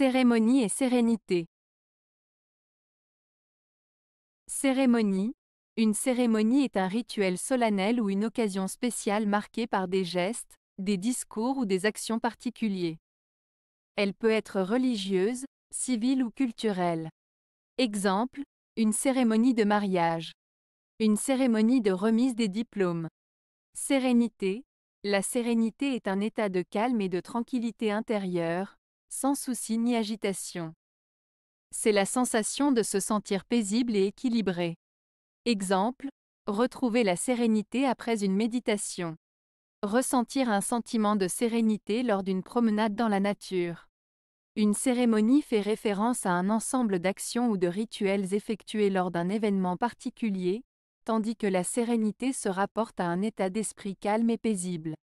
Cérémonie et sérénité. Cérémonie. Une cérémonie est un rituel solennel ou une occasion spéciale marquée par des gestes, des discours ou des actions particuliers. Elle peut être religieuse, civile ou culturelle. Exemple, une cérémonie de mariage. Une cérémonie de remise des diplômes. Sérénité. La sérénité est un état de calme et de tranquillité intérieure, sans souci ni agitation. C'est la sensation de se sentir paisible et équilibré. Exemple, retrouver la sérénité après une méditation. Ressentir un sentiment de sérénité lors d'une promenade dans la nature. Une cérémonie fait référence à un ensemble d'actions ou de rituels effectués lors d'un événement particulier, tandis que la sérénité se rapporte à un état d'esprit calme et paisible.